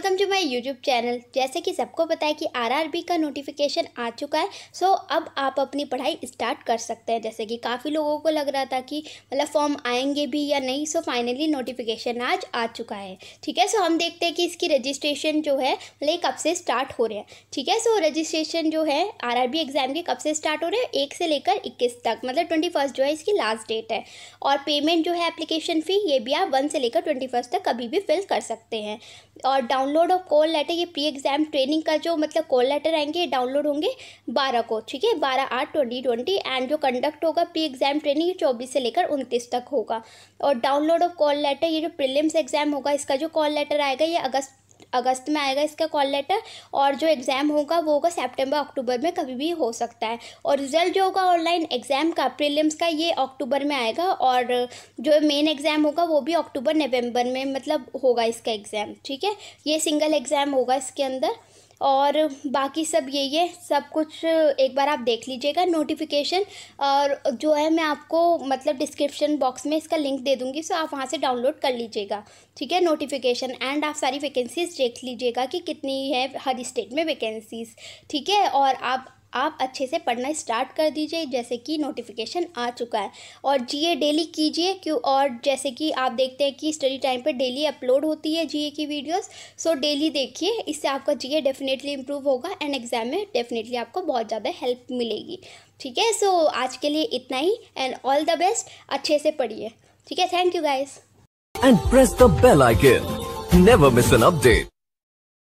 welcome to my YouTube channel जैसे कि सबको पता है कि आरआरबी का नोटिफिकेशन आ चुका है सो so अब आप अपनी पढ़ाई स्टार्ट कर सकते हैं जैसे कि काफ़ी लोगों को लग रहा था कि मतलब फॉर्म आएंगे भी या नहीं सो फाइनली नोटिफिकेशन आज आ चुका है ठीक है सो so हम देखते हैं कि इसकी रजिस्ट्रेशन जो है मतलब कब से स्टार्ट हो रहे हैं ठीक है सो so रजिस्ट्रेशन जो है आर एग्ज़ाम के कब से स्टार्ट हो रहे हैं एक से लेकर इक्कीस तक मतलब ट्वेंटी जो है इसकी लास्ट डेट है और पेमेंट जो है एप्लीकेशन फ़ी ये भी आप वन से लेकर ट्वेंटी तक कभी भी फिल कर सकते हैं और down download of call letter ये प्री एग्जाम ट्रेनिंग का जो मतलब कॉल लेटर आएंगे ये डाउनलोड होंगे बारह को ठीक है बारह आठ ट्वेंटी ट्वेंटी एंड जो कंडक्ट होगा प्री एग्जाम ट्रेनिंग ये चौबीस से लेकर उनतीस तक होगा और डाउनलोड ऑफ कॉल लेटर ये जो प्रिलिम्स एग्जाम होगा इसका जो कॉल लेटर आएगा ये अगस्त अगस्त में आएगा इसका कॉल लेटर और जो एग्ज़ाम होगा वो होगा सेप्टेम्बर अक्टूबर में कभी भी हो सकता है और रिजल्ट जो होगा ऑनलाइन एग्ज़ाम का प्रीलिम्स का ये अक्टूबर में आएगा और जो मेन एग्ज़ाम होगा वो भी अक्टूबर नवंबर में मतलब होगा इसका एग्ज़ाम ठीक है ये सिंगल एग्ज़ाम होगा इसके अंदर और बाकी सब यही है सब कुछ एक बार आप देख लीजिएगा नोटिफिकेशन और जो है मैं आपको मतलब डिस्क्रिप्शन बॉक्स में इसका लिंक दे दूँगी सो आप वहाँ से डाउनलोड कर लीजिएगा ठीक है नोटिफिकेशन एंड आप सारी वैकेंसीज़ देख लीजिएगा कि कितनी है हर स्टेट में वैकेंसीज़ ठीक है और आप आप अच्छे से पढ़ना स्टार्ट कर दीजिए जैसे कि नोटिफिकेशन आ चुका है और जीए डेली कीजिए क्यों और जैसे कि आप देखते हैं कि स्टडी टाइम पर डेली अपलोड होती है जीए की वीडियोस सो डेली देखिए इससे आपका जीए डेफिनेटली इम्प्रूव होगा एंड एग्ज़ाम में डेफिनेटली आपको बहुत ज़्यादा हेल्प मिलेगी ठीक है सो so, आज के लिए इतना ही एंड ऑल द बेस्ट अच्छे से पढ़िए ठीक है thank you guys and press the bell icon never miss an update